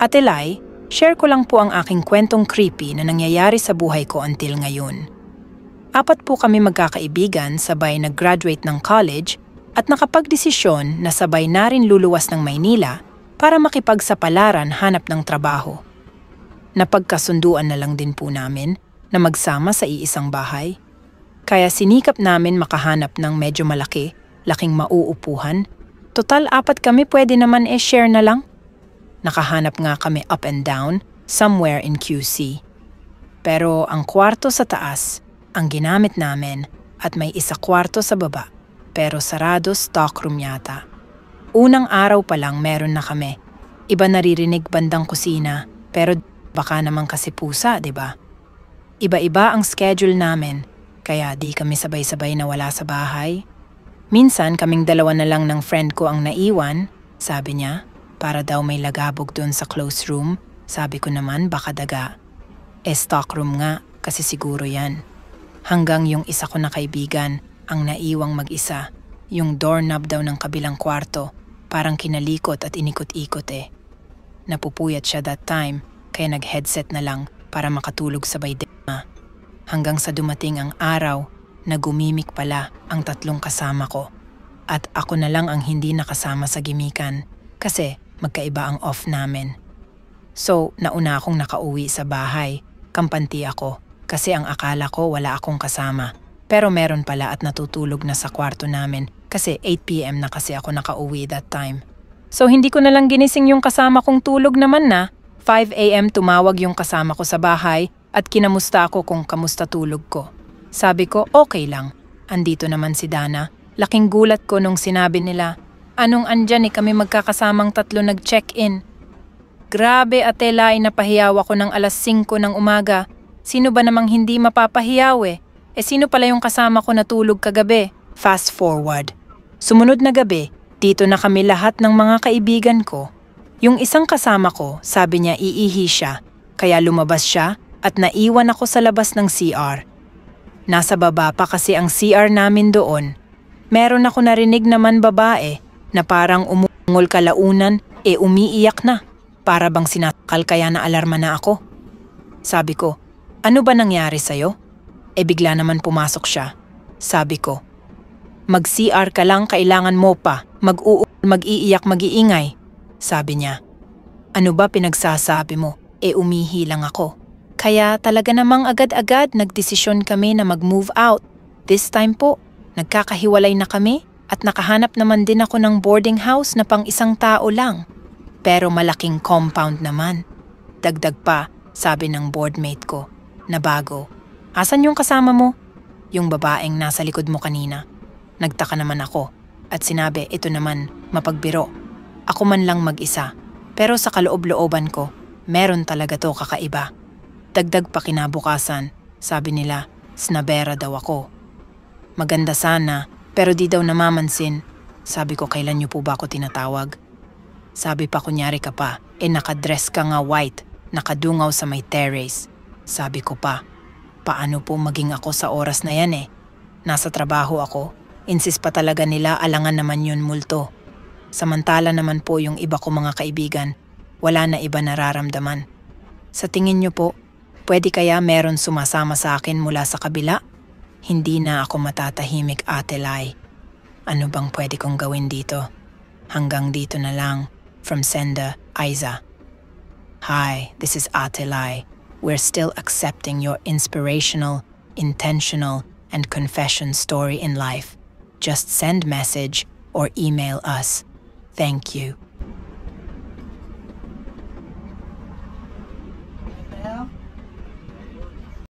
Ate share ko lang po ang aking kwentong creepy na nangyayari sa buhay ko until ngayon. Apat po kami magkakaibigan sabay nag-graduate ng college at nakapagdesisyon na sabay na rin luluwas ng Maynila para makipagsapalaran hanap ng trabaho. Napagkasunduan na lang din po namin na magsama sa iisang bahay. Kaya sinikap namin makahanap ng medyo malaki, laking mauupuhan. Total apat kami pwede naman e share na lang. Nakahanap nga kami up and down, somewhere in QC. Pero ang kwarto sa taas, ang ginamit namin at may isa kwarto sa baba, pero sarado stockroom yata. Unang araw pa lang meron na kami. Iba naririnig bandang kusina, pero baka naman kasi pusa, di ba? Iba-iba ang schedule namin, kaya di kami sabay-sabay na wala sa bahay. Minsan kaming dalawa na lang ng friend ko ang naiwan, sabi niya para daw may lagabog doon sa close room. Sabi ko naman baka daga. E stockroom nga, kasi siguro yan. Hanggang yung isa ko na kaibigan, ang naiwang mag-isa. Yung doorknob daw ng kabilang kwarto, parang kinalikot at inikot-ikot eh. Napupuyat siya that time, kaya nag-headset na lang para makatulog sabay din Hanggang sa dumating ang araw na gumimik pala ang tatlong kasama ko. At ako na lang ang hindi nakasama sa gimikan. Kasi magkaiba ang off namin. So, nauna akong nakauwi sa bahay. Kampanti ako kasi ang akala ko wala akong kasama. Pero meron pala at natutulog na sa kwarto namin kasi 8pm na kasi ako nakauwi that time. So hindi ko na lang ginising yung kasama kong tulog naman na. 5am tumawag yung kasama ko sa bahay at kinamusta ako kung kamusta tulog ko. Sabi ko okay lang. Andito naman si Dana. Laking gulat ko nung sinabi nila Anong andyan eh kami magkakasamang tatlo nag-check-in. Grabe ate lain napahiyaw ako ng alas 5 ng umaga. Sino ba namang hindi mapapahiyaw eh? Eh sino pala yung kasama ko natulog kagabi? Fast forward. Sumunod na gabi, dito na kami lahat ng mga kaibigan ko. Yung isang kasama ko, sabi niya iihi siya. Kaya lumabas siya at naiwan ako sa labas ng CR. Nasa baba pa kasi ang CR namin doon. Meron ako narinig naman babae na parang umungol kalaunan e umiiyak na. Para bang sinakal kaya na alarma na ako? Sabi ko, ano ba nangyari sa'yo? E bigla naman pumasok siya. Sabi ko, mag-CR ka lang kailangan mo pa, mag uungol mag-iiyak, mag-iingay. Sabi niya, ano ba pinagsasabi mo? E umihi lang ako. Kaya talaga namang agad-agad nagdesisyon kami na mag-move out. This time po, nagkakahiwalay na kami at nakahanap naman din ako ng boarding house na pang isang tao lang. Pero malaking compound naman. Dagdag pa, sabi ng boardmate ko, na bago. Asan yung kasama mo? Yung babaeng nasa likod mo kanina. Nagtaka naman ako at sinabi ito naman mapagbiro. Ako man lang mag-isa. Pero sa kaloob-looban ko, meron talaga to kakaiba. Dagdag pa kinabukasan, sabi nila, snabera daw ako. Maganda sana pero di daw namamansin. Sabi ko, kailan niyo po ba ako tinatawag? Sabi pa, kunyari ka pa, eh nakadress ka nga white, nakadungaw sa may terrace. Sabi ko pa, paano po maging ako sa oras na yan eh? Nasa trabaho ako, insist pa talaga nila alangan naman yun multo. Samantala naman po yung iba ko mga kaibigan, wala na iba nararamdaman. Sa tingin niyo po, pwede kaya meron sumasama sa akin mula sa kabila? Hindi na ako matatahimik, Ate Lai. Ano bang pwede kong gawin dito? Hanggang dito na lang. From sender, Aiza. Hi, this is Ate Lai. We're still accepting your inspirational, intentional, and confession story in life. Just send message or email us. Thank you.